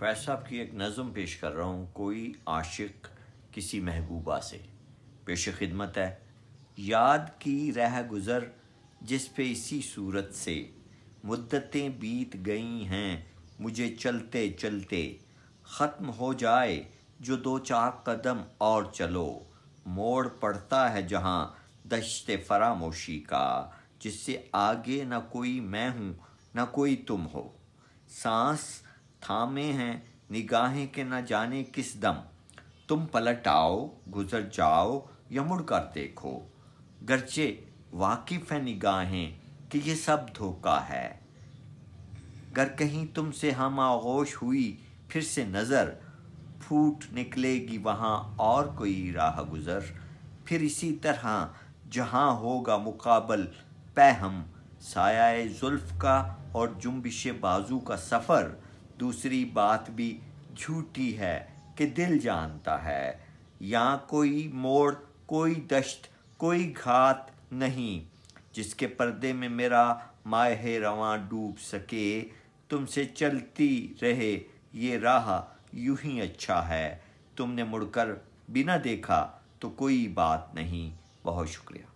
फैज साहब की एक नज़म पेश कर रहा हूँ कोई आशिक किसी महबूबा से पेश खिदमत है याद की रह गुज़र जिस पे इसी सूरत से मुद्दतें बीत गई हैं मुझे चलते चलते ख़त्म हो जाए जो दो चार कदम और चलो मोड़ पड़ता है जहाँ दश्त फरामोशी का जिससे आगे ना कोई मैं हूँ ना कोई तुम हो सांस थामे हैं निगाहें के न जाने किस दम तुम पलट आओ गुजर जाओ या मुड़ कर देखो गरचे वाकिफ है निगाहें कि ये सब धोखा है गर कहीं तुमसे हम हाँ आगोश हुई फिर से नज़र फूट निकलेगी वहाँ और कोई राह गुज़र फिर इसी तरह जहाँ होगा मुकाबल पै हम साया जुल्फ़ का और जुम्बिश बाजू का सफ़र दूसरी बात भी झूठी है कि दिल जानता है यहाँ कोई मोड़ कोई दश्त कोई घात नहीं जिसके पर्दे में मेरा माह रवा डूब सके तुमसे चलती रहे ये राह यूं ही अच्छा है तुमने मुड़कर बिना देखा तो कोई बात नहीं बहुत शुक्रिया